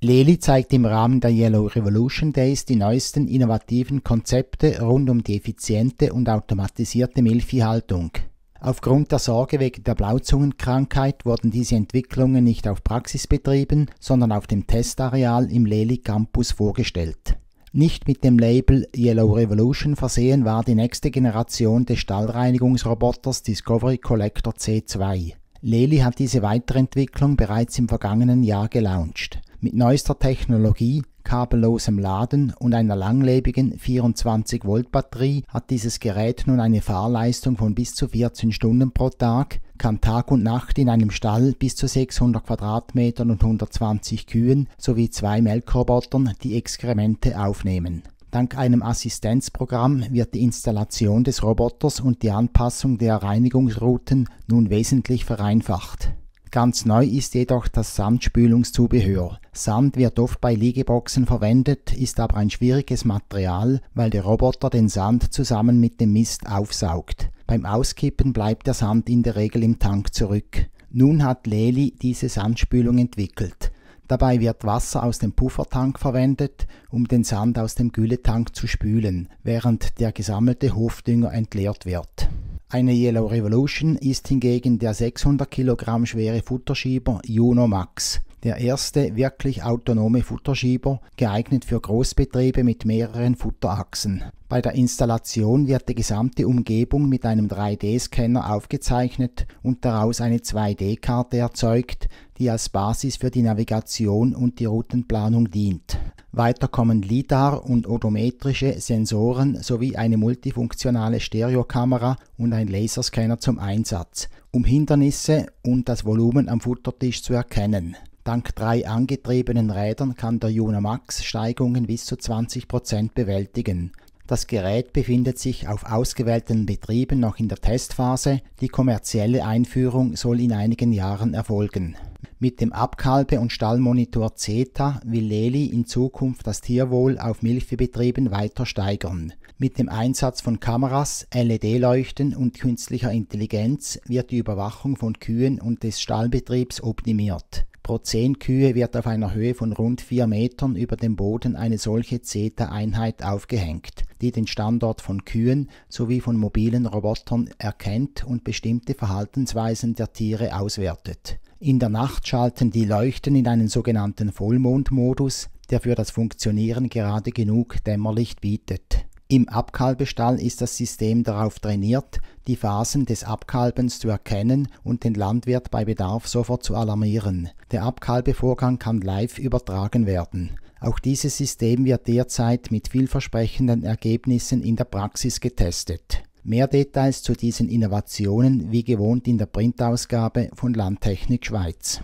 Lely zeigt im Rahmen der Yellow Revolution Days die neuesten innovativen Konzepte rund um die effiziente und automatisierte Milchviehhaltung. Aufgrund der Sorge wegen der Blauzungenkrankheit wurden diese Entwicklungen nicht auf Praxis betrieben, sondern auf dem Testareal im Lely Campus vorgestellt. Nicht mit dem Label Yellow Revolution versehen war die nächste Generation des Stallreinigungsroboters Discovery Collector C2. Lely hat diese Weiterentwicklung bereits im vergangenen Jahr gelauncht mit neuester Technologie, kabellosem Laden und einer langlebigen 24 Volt Batterie hat dieses Gerät nun eine Fahrleistung von bis zu 14 Stunden pro Tag, kann Tag und Nacht in einem Stall bis zu 600 Quadratmetern und 120 Kühen sowie zwei Melkrobotern die Exkremente aufnehmen. Dank einem Assistenzprogramm wird die Installation des Roboters und die Anpassung der Reinigungsrouten nun wesentlich vereinfacht. Ganz neu ist jedoch das Sandspülungszubehör. Sand wird oft bei Liegeboxen verwendet, ist aber ein schwieriges Material, weil der Roboter den Sand zusammen mit dem Mist aufsaugt. Beim Auskippen bleibt der Sand in der Regel im Tank zurück. Nun hat Leli diese Sandspülung entwickelt. Dabei wird Wasser aus dem Puffertank verwendet, um den Sand aus dem Gülletank zu spülen, während der gesammelte Hofdünger entleert wird. Eine Yellow Revolution ist hingegen der 600 kg schwere Futterschieber Juno Max. Der erste wirklich autonome Futterschieber, geeignet für Großbetriebe mit mehreren Futterachsen. Bei der Installation wird die gesamte Umgebung mit einem 3D-Scanner aufgezeichnet und daraus eine 2D-Karte erzeugt, die als Basis für die Navigation und die Routenplanung dient. Weiter kommen Lidar- und odometrische Sensoren sowie eine multifunktionale Stereokamera und ein Laserscanner zum Einsatz, um Hindernisse und das Volumen am Futtertisch zu erkennen. Dank drei angetriebenen Rädern kann der Juna Max Steigungen bis zu 20% Prozent bewältigen. Das Gerät befindet sich auf ausgewählten Betrieben noch in der Testphase. Die kommerzielle Einführung soll in einigen Jahren erfolgen. Mit dem Abkalbe- und Stallmonitor CETA will Leli in Zukunft das Tierwohl auf Milchviehbetrieben weiter steigern. Mit dem Einsatz von Kameras, LED-Leuchten und künstlicher Intelligenz wird die Überwachung von Kühen und des Stallbetriebs optimiert. Pro 10 Kühe wird auf einer Höhe von rund 4 Metern über dem Boden eine solche CETA-Einheit aufgehängt, die den Standort von Kühen sowie von mobilen Robotern erkennt und bestimmte Verhaltensweisen der Tiere auswertet. In der Nacht schalten die Leuchten in einen sogenannten Vollmondmodus, der für das Funktionieren gerade genug Dämmerlicht bietet. Im Abkalbestall ist das System darauf trainiert, die Phasen des Abkalbens zu erkennen und den Landwirt bei Bedarf sofort zu alarmieren. Der Abkalbevorgang kann live übertragen werden. Auch dieses System wird derzeit mit vielversprechenden Ergebnissen in der Praxis getestet. Mehr Details zu diesen Innovationen wie gewohnt in der Printausgabe von Landtechnik Schweiz.